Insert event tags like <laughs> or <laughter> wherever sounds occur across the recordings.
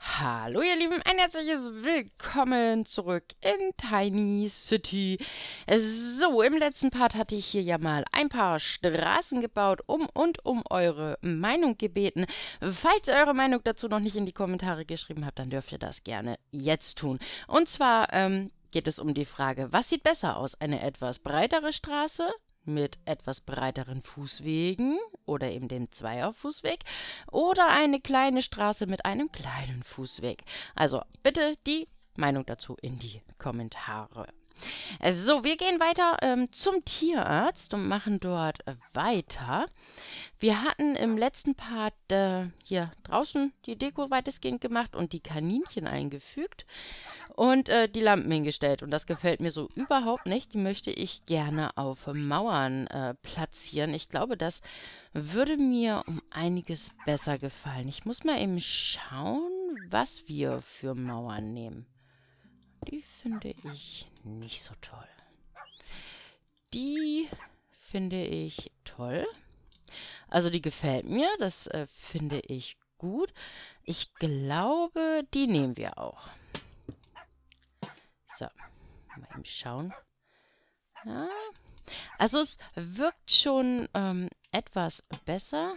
Hallo ihr Lieben, ein herzliches Willkommen zurück in Tiny City. So, im letzten Part hatte ich hier ja mal ein paar Straßen gebaut um und um eure Meinung gebeten. Falls ihr eure Meinung dazu noch nicht in die Kommentare geschrieben habt, dann dürft ihr das gerne jetzt tun. Und zwar ähm, geht es um die Frage, was sieht besser aus, eine etwas breitere Straße mit etwas breiteren Fußwegen oder eben dem Zweierfußweg oder eine kleine Straße mit einem kleinen Fußweg. Also bitte die Meinung dazu in die Kommentare. Also so, wir gehen weiter ähm, zum Tierarzt und machen dort äh, weiter. Wir hatten im letzten Part äh, hier draußen die Deko weitestgehend gemacht und die Kaninchen eingefügt und äh, die Lampen hingestellt. Und das gefällt mir so überhaupt nicht. Die möchte ich gerne auf Mauern äh, platzieren. Ich glaube, das würde mir um einiges besser gefallen. Ich muss mal eben schauen, was wir für Mauern nehmen. Die finde ich nicht so toll. Die finde ich toll. Also die gefällt mir, das äh, finde ich gut. Ich glaube, die nehmen wir auch. So, mal eben schauen. Ja. Also es wirkt schon ähm, etwas besser.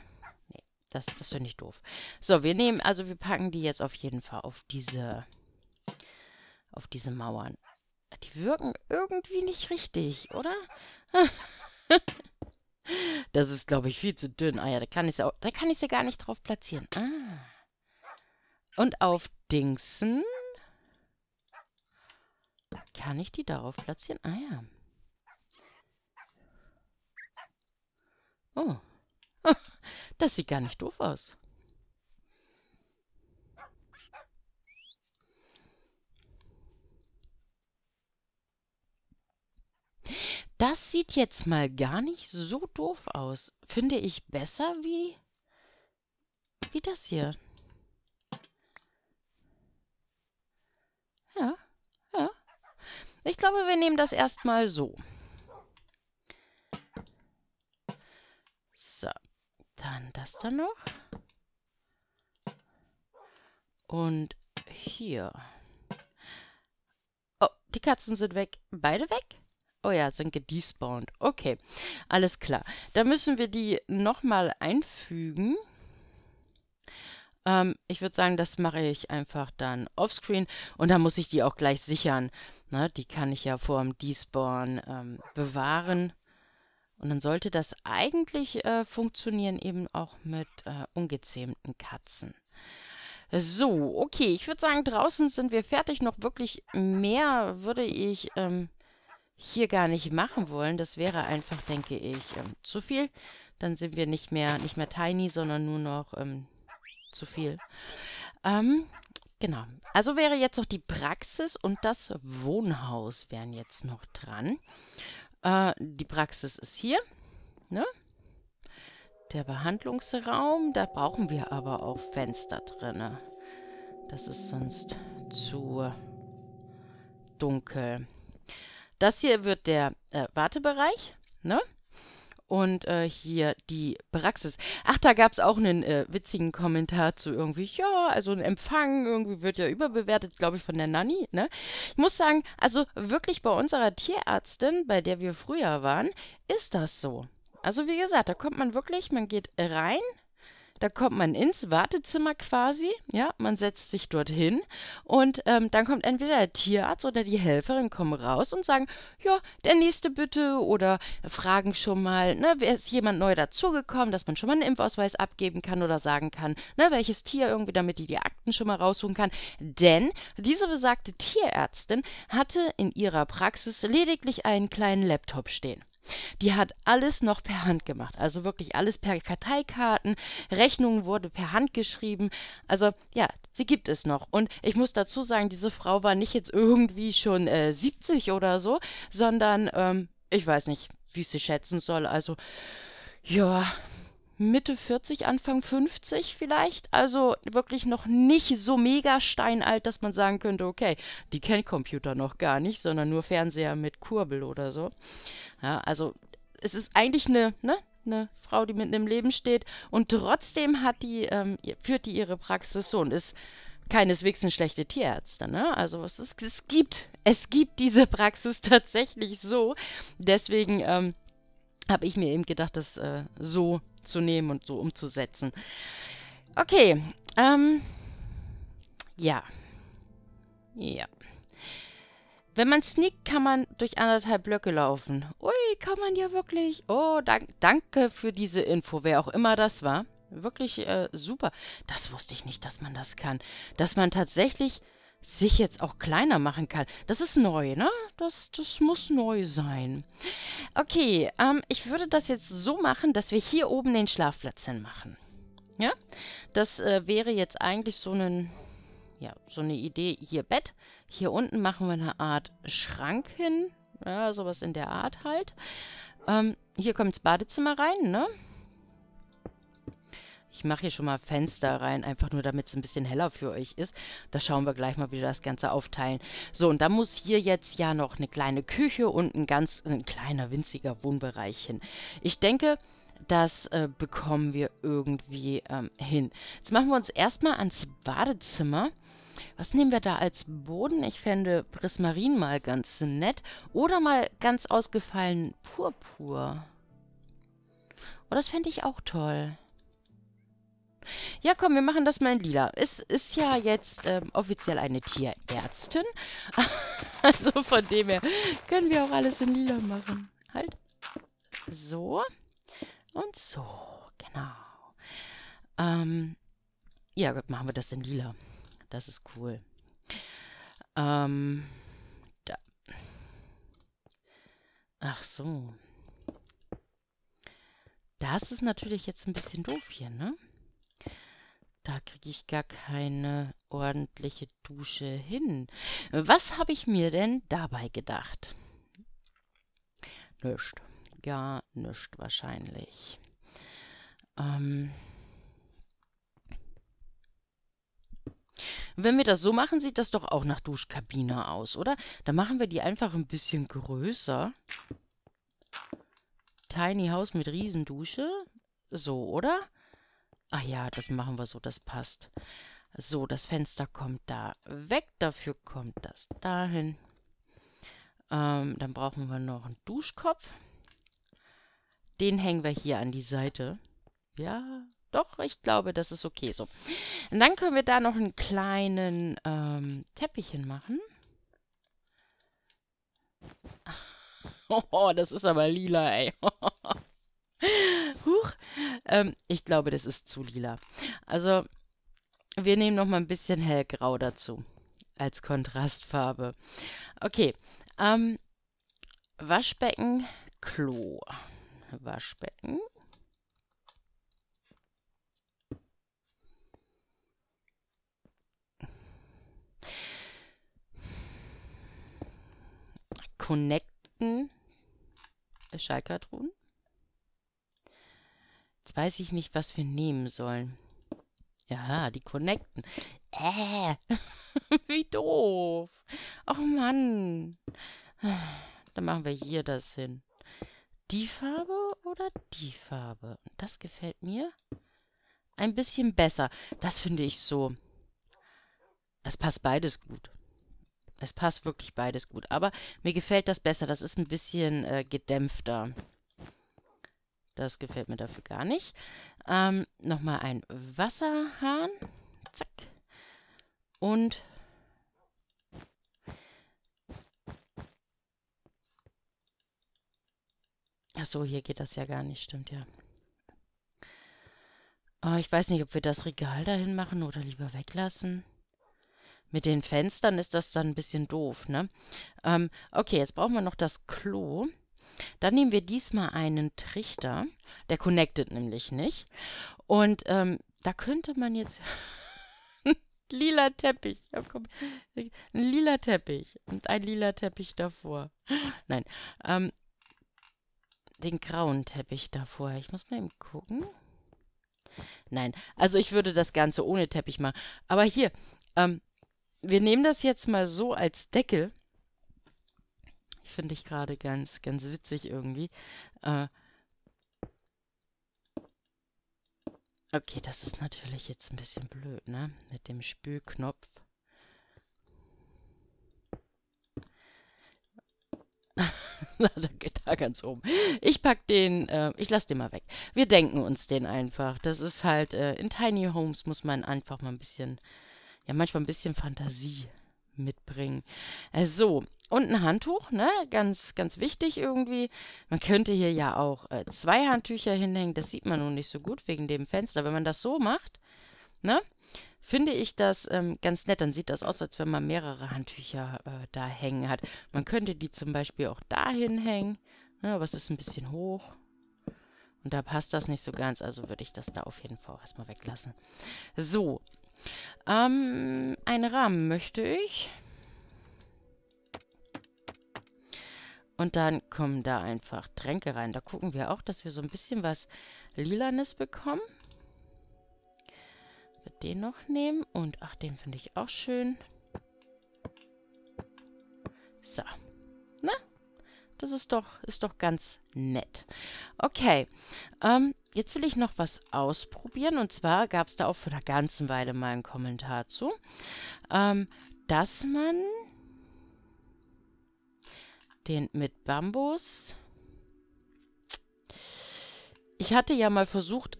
Nee, das, das finde ich doof. So, wir nehmen, also wir packen die jetzt auf jeden Fall auf diese auf diese Mauern. Die wirken irgendwie nicht richtig, oder? <laughs> das ist, glaube ich, viel zu dünn. Ah ja, da kann ich sie gar nicht drauf platzieren. Ah. Und auf Dingsen kann ich die darauf platzieren. Ah ja. Oh. <laughs> Das sieht gar nicht doof aus. Das sieht jetzt mal gar nicht so doof aus. Finde ich besser wie, wie das hier. Ja, ja. Ich glaube, wir nehmen das erstmal so. So, dann das dann noch. Und hier. Oh, die Katzen sind weg. Beide weg? Oh ja, sind gedespawned. Okay, alles klar. Da müssen wir die nochmal einfügen. Ähm, ich würde sagen, das mache ich einfach dann offscreen und da muss ich die auch gleich sichern. Ne, die kann ich ja vor dem Despawn ähm, bewahren. Und dann sollte das eigentlich äh, funktionieren eben auch mit äh, ungezähmten Katzen. So, okay, ich würde sagen, draußen sind wir fertig. Noch wirklich mehr würde ich ähm, hier gar nicht machen wollen. Das wäre einfach, denke ich, ähm, zu viel. Dann sind wir nicht mehr, nicht mehr tiny, sondern nur noch ähm, zu viel. Ähm, genau. Also wäre jetzt noch die Praxis und das Wohnhaus wären jetzt noch dran. Äh, die Praxis ist hier. Ne? Der Behandlungsraum, da brauchen wir aber auch Fenster drin. Das ist sonst zu dunkel. Das hier wird der äh, Wartebereich, ne? Und äh, hier die Praxis. Ach, da gab es auch einen äh, witzigen Kommentar zu irgendwie, ja, also ein Empfang irgendwie wird ja überbewertet, glaube ich, von der Nanny, ne? Ich muss sagen, also wirklich bei unserer Tierärztin, bei der wir früher waren, ist das so. Also wie gesagt, da kommt man wirklich, man geht rein, da kommt man ins Wartezimmer quasi, ja, man setzt sich dorthin und ähm, dann kommt entweder der Tierarzt oder die Helferin kommen raus und sagen, ja, der nächste bitte oder fragen schon mal, ne, ist jemand neu dazugekommen, dass man schon mal einen Impfausweis abgeben kann oder sagen kann, ne, welches Tier irgendwie, damit die die Akten schon mal raussuchen kann. Denn diese besagte Tierärztin hatte in ihrer Praxis lediglich einen kleinen Laptop stehen. Die hat alles noch per Hand gemacht. Also wirklich alles per Karteikarten. Rechnungen wurde per Hand geschrieben. Also ja, sie gibt es noch. Und ich muss dazu sagen, diese Frau war nicht jetzt irgendwie schon äh, 70 oder so, sondern ähm, ich weiß nicht, wie ich sie schätzen soll. Also ja, Mitte 40, Anfang 50 vielleicht. Also wirklich noch nicht so mega steinalt, dass man sagen könnte, okay, die kennt Computer noch gar nicht, sondern nur Fernseher mit Kurbel oder so. Ja, also es ist eigentlich eine, ne, eine Frau, die mitten im Leben steht und trotzdem hat die, ähm, führt die ihre Praxis so und ist keineswegs eine schlechte Tierärztin. Ne? Also es, ist, es gibt, es gibt diese Praxis <laughs> tatsächlich so. Deswegen ähm, habe ich mir eben gedacht, das äh, so zu nehmen und so umzusetzen. Okay, ähm, ja, ja. Wenn man sneakt, kann man durch anderthalb Blöcke laufen. Ui, kann man ja wirklich. Oh, dank, danke für diese Info, wer auch immer das war. Wirklich äh, super. Das wusste ich nicht, dass man das kann. Dass man tatsächlich sich jetzt auch kleiner machen kann. Das ist neu, ne? Das, das muss neu sein. Okay, ähm, ich würde das jetzt so machen, dass wir hier oben den Schlafplatz hin machen. Ja? Das äh, wäre jetzt eigentlich so, einen, ja, so eine Idee. Hier Bett, hier unten machen wir eine Art Schrank hin. Ja, sowas in der Art halt. Ähm, hier kommt das Badezimmer rein, ne? Ich mache hier schon mal Fenster rein, einfach nur damit es ein bisschen heller für euch ist. Da schauen wir gleich mal, wie wir das Ganze aufteilen. So, und da muss hier jetzt ja noch eine kleine Küche und ein ganz ein kleiner, winziger Wohnbereich hin. Ich denke, das äh, bekommen wir irgendwie ähm, hin. Jetzt machen wir uns erstmal ans Badezimmer. Was nehmen wir da als Boden? Ich fände Prismarin mal ganz nett. Oder mal ganz ausgefallen Purpur. Oh, das fände ich auch toll. Ja, komm, wir machen das mal in lila. Es ist ja jetzt ähm, offiziell eine Tierärztin. <laughs> also von dem her können wir auch alles in lila machen. Halt. So. Und so. Genau. Ähm, ja, machen wir das in lila. Das ist cool. Ähm, da. Ach so. Das ist natürlich jetzt ein bisschen doof hier, ne? da kriege ich gar keine ordentliche Dusche hin. Was habe ich mir denn dabei gedacht? Nüscht. Gar nüscht wahrscheinlich. Ähm wenn wir das so machen, sieht das doch auch nach Duschkabine aus, oder? Dann machen wir die einfach ein bisschen größer. Tiny House mit Riesendusche. So, oder? Ach ja, das machen wir so, das passt. So, das Fenster kommt da weg, dafür kommt das dahin. Ähm, dann brauchen wir noch einen Duschkopf. Den hängen wir hier an die Seite. Ja, doch, ich glaube, das ist okay so. Und dann können wir da noch einen kleinen ähm, Teppichen machen. <laughs> Oh, das ist aber lila, ey. <laughs> Huch. Ähm, ich glaube, das ist zu lila. Also, wir nehmen noch mal ein bisschen hellgrau dazu. Als Kontrastfarbe. Okay. Ähm, Waschbecken, Klo. Waschbecken. Connecten. Schalkatron. Jetzt weiß ich nicht, was wir nehmen sollen. Ja, die connecten. Äh, <laughs> wie doof. Ach Mann. Dann machen wir hier das hin. Die Farbe oder die Farbe? Das gefällt mir ein bisschen besser. Das finde ich so. Es passt beides gut. Es passt wirklich beides gut. Aber mir gefällt das besser. Das ist ein bisschen äh, gedämpfter. Das gefällt mir dafür gar nicht. Ähm, Nochmal ein Wasserhahn. Zack. Und Ach so, hier geht das ja gar nicht, stimmt ja. Oh, ich weiß nicht, ob wir das Regal dahin machen oder lieber weglassen. Mit den Fenstern ist das dann ein bisschen doof, ne? Ähm, okay, jetzt brauchen wir noch das Klo. Dann nehmen wir diesmal einen Trichter, der connected nämlich nicht. Und ähm, da könnte man jetzt <laughs> lila Teppich. Ein lila Teppich. Und ein lila Teppich davor. Nein. Ähm, den grauen Teppich davor. Ich muss mal eben gucken. Nein. Also ich würde das Ganze ohne Teppich machen. Aber hier, ähm, wir nehmen das jetzt mal so als Deckel finde ich gerade ganz, ganz witzig irgendwie. Äh, okay, das ist natürlich jetzt ein bisschen blöd, ne? Mit dem Spülknopf. da <laughs> geht da ganz oben. Ich pack den, äh, ich lasse den mal weg. Wir denken uns den einfach. Das ist halt, äh, in Tiny Homes muss man einfach mal ein bisschen, ja manchmal ein bisschen Fantasie mitbringen. Äh, so, und ein Handtuch, ne? Ganz, ganz wichtig irgendwie. Man könnte hier ja auch äh, zwei Handtücher hinhängen. Das sieht man nun nicht so gut wegen dem Fenster. Wenn man das so macht, ne? Finde ich das ähm, ganz nett. Dann sieht das aus, als wenn man mehrere Handtücher äh, da hängen hat. Man könnte die zum Beispiel auch da hinhängen. Ne? Aber es ist ein bisschen hoch. Und da passt das nicht so ganz, also würde ich das da auf jeden Fall erstmal weglassen. So, ähm, einen Rahmen möchte ich. Und dann kommen da einfach Tränke rein. Da gucken wir auch, dass wir so ein bisschen was Lilanes bekommen. Wir den noch nehmen. Und ach, den finde ich auch schön. So. Na, das ist doch, ist doch ganz nett. Okay, ähm, jetzt will ich noch was ausprobieren. Und zwar gab es da auch vor einer ganzen Weile mal einen Kommentar zu, ähm, dass man den mit Bambus. Ich hatte ja mal versucht,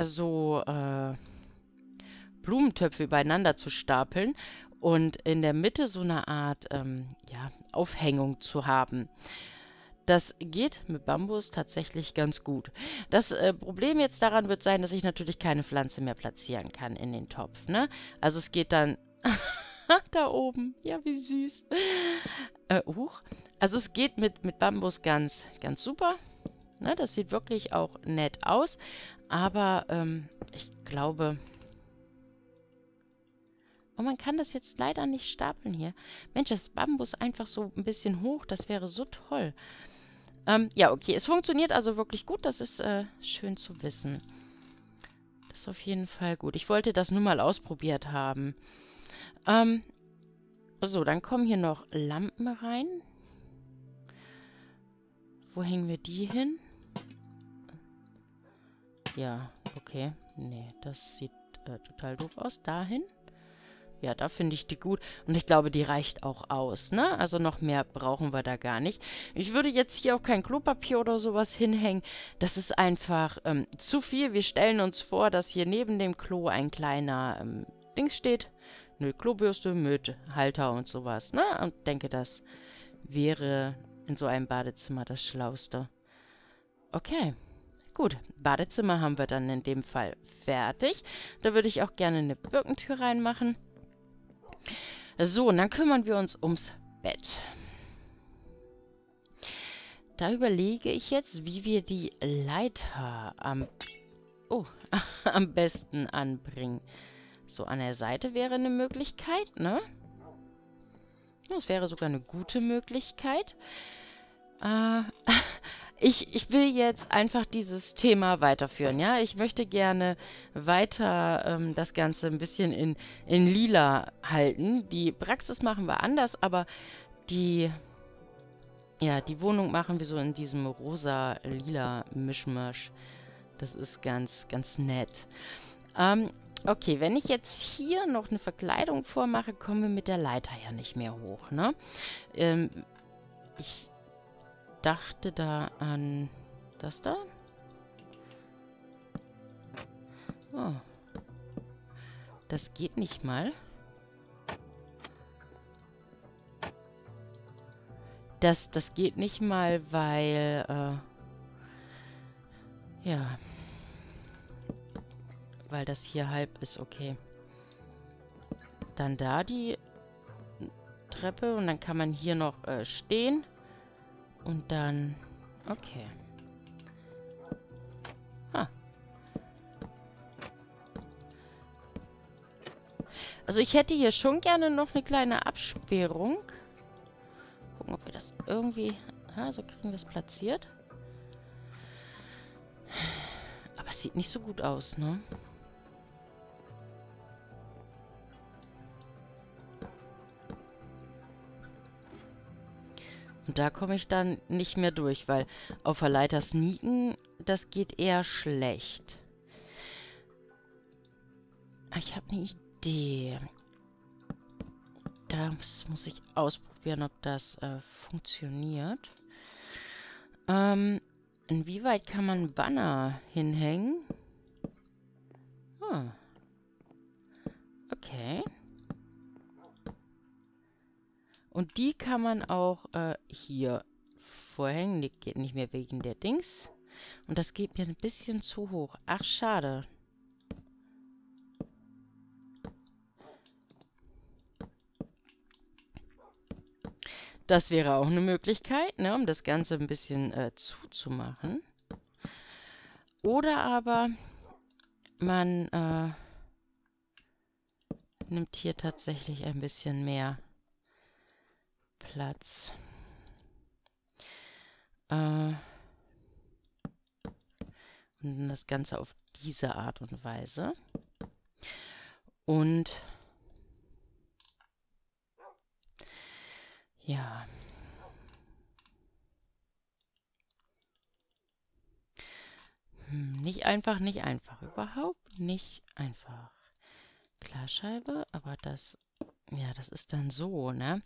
so äh, Blumentöpfe übereinander zu stapeln und in der Mitte so eine Art ähm, ja, Aufhängung zu haben. Das geht mit Bambus tatsächlich ganz gut. Das äh, Problem jetzt daran wird sein, dass ich natürlich keine Pflanze mehr platzieren kann in den Topf. Ne? Also es geht dann <laughs> <laughs> da oben. Ja, wie süß. Äh, huch. Also es geht mit, mit Bambus ganz, ganz super. Ne, das sieht wirklich auch nett aus. Aber ähm, ich glaube... Und oh, man kann das jetzt leider nicht stapeln hier. Mensch, das Bambus einfach so ein bisschen hoch. Das wäre so toll. Ähm, ja, okay. Es funktioniert also wirklich gut. Das ist äh, schön zu wissen. Das ist auf jeden Fall gut. Ich wollte das nur mal ausprobiert haben. Ähm, so, dann kommen hier noch Lampen rein. Wo hängen wir die hin? Ja, okay. Nee, das sieht äh, total doof aus. Dahin. Ja, da finde ich die gut. Und ich glaube, die reicht auch aus, ne? Also noch mehr brauchen wir da gar nicht. Ich würde jetzt hier auch kein Klopapier oder sowas hinhängen. Das ist einfach ähm, zu viel. Wir stellen uns vor, dass hier neben dem Klo ein kleiner ähm, Dings steht eine Klobürste mit Halter und sowas. Ne? Und denke, das wäre in so einem Badezimmer das Schlauste. Okay. Gut, Badezimmer haben wir dann in dem Fall fertig. Da würde ich auch gerne eine Birkentür reinmachen. So, und dann kümmern wir uns ums Bett. Da überlege ich jetzt, wie wir die Leiter am, oh, <laughs> am besten anbringen. So an der Seite wäre eine Möglichkeit, ne? Das wäre sogar eine gute Möglichkeit. Äh, <laughs> ich, ich will jetzt einfach dieses Thema weiterführen, ja? Ich möchte gerne weiter ähm, das Ganze ein bisschen in, in lila halten. Die Praxis machen wir anders, aber die... Ja, die Wohnung machen wir so in diesem rosa-lila Mischmasch. Das ist ganz, ganz nett. Ähm, Okay, wenn ich jetzt hier noch eine Verkleidung vormache, kommen wir mit der Leiter ja nicht mehr hoch, ne? Ähm, ich dachte da an das da. Oh. Das geht nicht mal. Das, das geht nicht mal, weil... Äh, ja weil das hier halb ist. Okay. Dann da die Treppe und dann kann man hier noch äh, stehen. Und dann... Okay. Ah. Also ich hätte hier schon gerne noch eine kleine Absperrung. Gucken, ob wir das irgendwie... Ah, so kriegen wir es platziert. Aber es sieht nicht so gut aus, ne? Und da komme ich dann nicht mehr durch, weil auf der Leiter sneaken, das geht eher schlecht. Ah, ich habe eine Idee. Das muss ich ausprobieren, ob das äh, funktioniert. Ähm, inwieweit kann man Banner hinhängen? Ah. Und die kann man auch äh, hier vorhängen. Die geht nicht mehr wegen der Dings. Und das geht mir ein bisschen zu hoch. Ach, schade. Das wäre auch eine Möglichkeit, ne, um das Ganze ein bisschen äh, zuzumachen. Oder aber man äh, nimmt hier tatsächlich ein bisschen mehr Platz. Äh, und das Ganze auf diese Art und Weise. Und ja. Hm, nicht einfach, nicht einfach. Überhaupt nicht einfach. Klarscheibe, aber das, ja, das ist dann so, ne?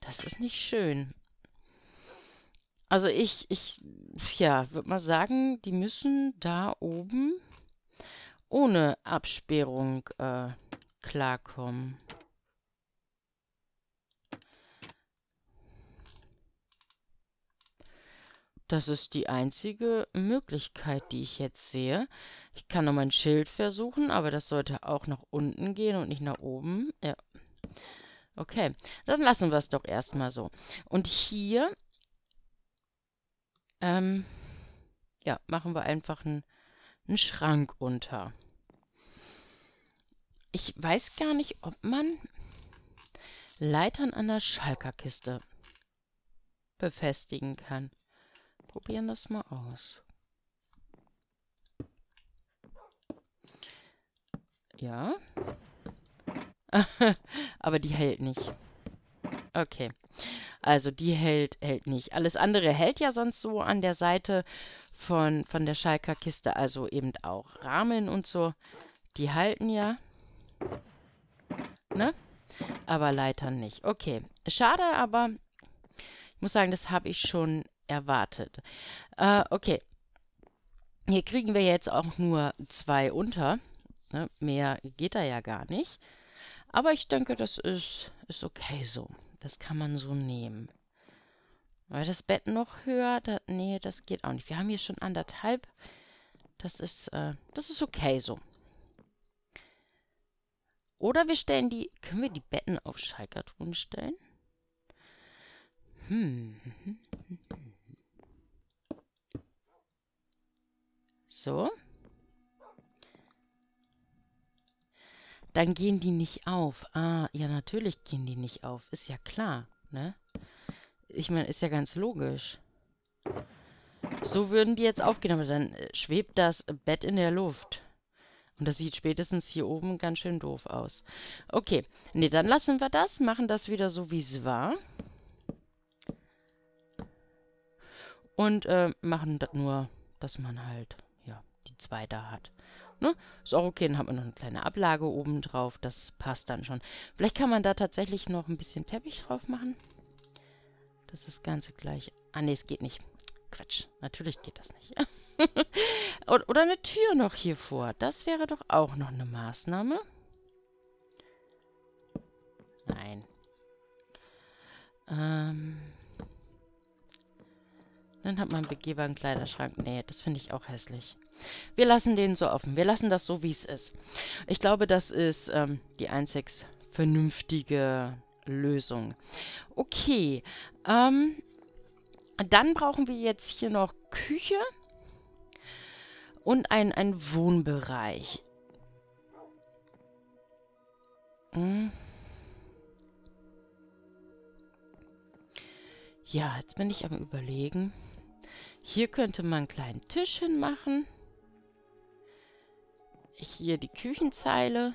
Das ist nicht schön. Also ich, ich, ja, würde mal sagen, die müssen da oben ohne Absperrung äh, klarkommen. Das ist die einzige Möglichkeit, die ich jetzt sehe. Ich kann noch mein Schild versuchen, aber das sollte auch nach unten gehen und nicht nach oben. Ja. Okay, dann lassen wir es doch erstmal so. Und hier, ähm, ja, machen wir einfach einen, Schrank unter. Ich weiß gar nicht, ob man Leitern an der Schalkerkiste befestigen kann. Probieren das mal aus. Ja, <laughs> Aber die hält nicht. Okay. Also die hält, hält nicht. Alles andere hält ja sonst so an der Seite von, von der Schalker Kiste. Also eben auch Rahmen und so. Die halten ja. Ne? Aber Leitern nicht. Okay. Schade, aber ich muss sagen, das habe ich schon erwartet. Äh, okay. Hier kriegen wir jetzt auch nur zwei unter. Ne? Mehr geht da ja gar nicht. Aber ich denke, das ist, ist okay so. Das kann man so nehmen. Weil das Bett noch höher, da, nee, das geht auch nicht. Wir haben hier schon anderthalb. Das ist, äh, das ist okay so. Oder wir stellen die, können wir die Betten auf Schalkertruhen stellen? Hm. So. dann gehen die nicht auf. Ah, ja, natürlich gehen die nicht auf. Ist ja klar, ne? Ich meine, ist ja ganz logisch. So würden die jetzt aufgehen, aber dann äh, schwebt das Bett in der Luft. Und das sieht spätestens hier oben ganz schön doof aus. Okay, ne, dann lassen wir das, machen das wieder so, wie es war. Und äh, machen das nur, dass man halt, ja, die zwei da hat. Ne? Ist auch okay, dann haben wir noch eine kleine Ablage oben drauf. Das passt dann schon. Vielleicht kann man da tatsächlich noch ein bisschen Teppich drauf machen. Dass das Ganze gleich... Ah, nee, es geht nicht. Quatsch. Natürlich geht das nicht. <laughs> Oder eine Tür noch hier vor. Das wäre doch auch noch eine Maßnahme. Nein. Ähm... Dann hat man einen begehbaren Kleiderschrank. Nee, das finde ich auch hässlich. Wir lassen den so offen. Wir lassen das so, wie es ist. Ich glaube, das ist ähm, die einzig vernünftige Lösung. Okay, ähm, dann brauchen wir jetzt hier noch Küche und einen Wohnbereich. Hm. Ja, jetzt bin ich am überlegen. Hier könnte man einen kleinen Tisch hinmachen. machen hier die Küchenzeile.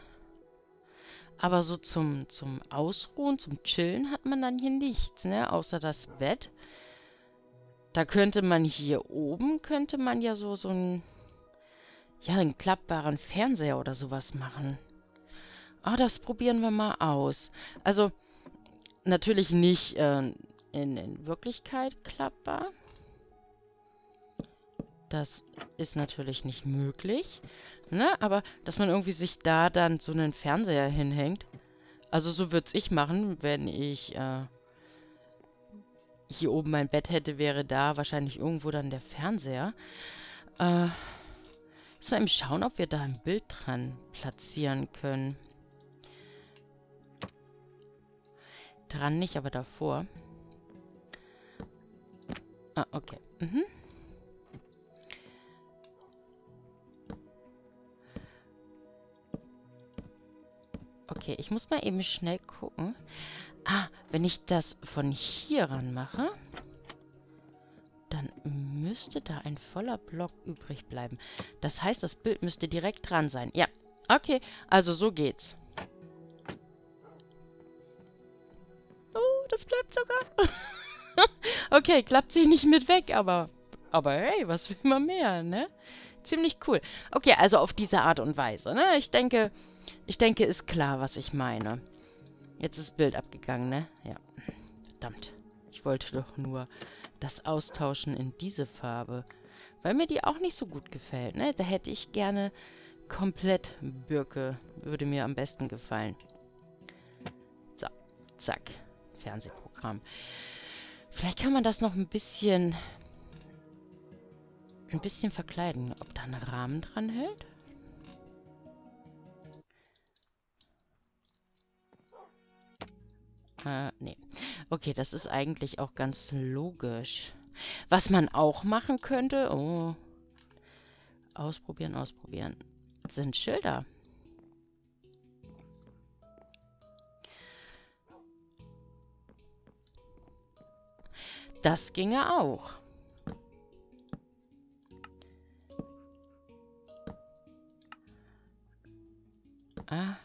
Aber so zum, zum Ausruhen, zum Chillen hat man dann hier nichts, ne? Außer das Bett. Da könnte man hier oben, könnte man ja so, so einen, ja, einen klappbaren Fernseher oder sowas machen. Ah, das probieren wir mal aus. Also, natürlich nicht äh, in, in Wirklichkeit klappbar. Das ist natürlich nicht möglich. Ne? Aber dass man irgendwie sich da dann so einen Fernseher hinhängt. Also so würde ich machen, wenn ich äh, hier oben mein Bett hätte, wäre da wahrscheinlich irgendwo dann der Fernseher. Äh, so eben schauen, ob wir da ein Bild dran platzieren können. Dran nicht, aber davor. Ah, okay. Mhm. Okay, ich muss mal eben schnell gucken. Ah, wenn ich das von hier ran mache, dann müsste da ein voller Block übrig bleiben. Das heißt, das Bild müsste direkt dran sein. Ja, okay, also so geht's. Oh, das bleibt sogar. <laughs> okay, klappt sich nicht mit weg, aber... Aber hey, was will man mehr, ne? Ziemlich cool. Okay, also auf diese Art und Weise, ne? Ich denke, ich denke, ist klar, was ich meine. Jetzt ist Bild abgegangen, ne? Ja. Verdammt. Ich wollte doch nur das austauschen in diese Farbe. Weil mir die auch nicht so gut gefällt, ne? Da hätte ich gerne komplett Birke. Würde mir am besten gefallen. So. Zack. Fernsehprogramm. Vielleicht kann man das noch ein bisschen... ein bisschen verkleiden. Ob da ein Rahmen dran hält? Äh, nee. Okay, das ist eigentlich auch ganz logisch. Was man auch machen könnte... Oh. Ausprobieren, ausprobieren. Sind Schilder. Das ginge auch. Ah.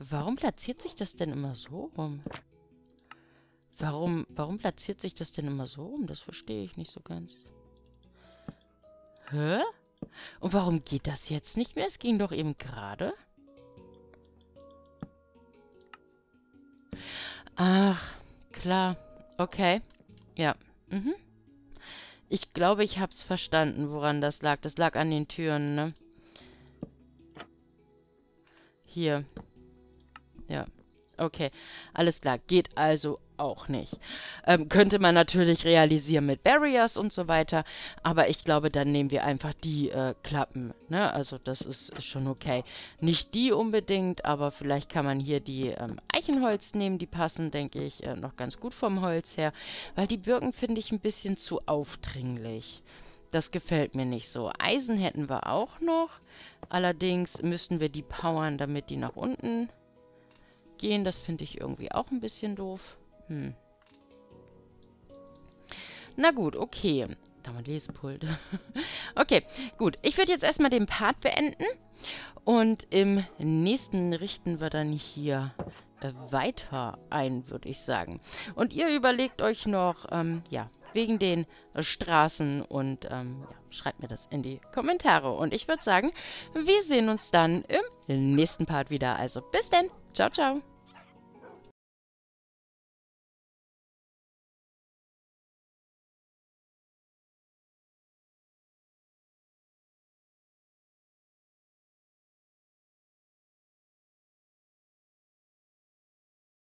Warum platziert sich das denn immer so rum? Warum, warum platziert sich das denn immer so rum? Das verstehe ich nicht so ganz. Hä? Und warum geht das jetzt nicht mehr? Es ging doch eben gerade. Ach, klar. Okay. Ja. Mhm. Ich glaube, ich habe es verstanden, woran das lag. Das lag an den Türen, ne? Hier. Ja. Okay, alles klar. Geht also auch nicht. Ähm, könnte man natürlich realisieren mit Barriers und so weiter, aber ich glaube, dann nehmen wir einfach die äh, Klappen. Ne? Also das ist, ist, schon okay. Nicht die unbedingt, aber vielleicht kann man hier die ähm, Eichenholz nehmen. Die passen, denke ich, äh, noch ganz gut vom Holz her, weil die Birken finde ich ein bisschen zu aufdringlich. Das gefällt mir nicht so. Eisen hätten wir auch noch. Allerdings müssten wir die powern, damit die nach unten gehen. Das finde ich irgendwie auch ein bisschen doof. Hm. Na gut, okay. Da haben Damit Lesepult. <laughs> okay, gut. Ich würde jetzt erstmal den Part beenden. Und im nächsten richten wir dann hier äh, weiter ein, würde ich sagen. Und ihr überlegt euch noch, ähm, ja, wegen den Straßen und ähm, ja, schreibt mir das in die Kommentare. Und ich würde sagen, wir sehen uns dann im nächsten Part wieder. Also bis denn. Ciao, ciao.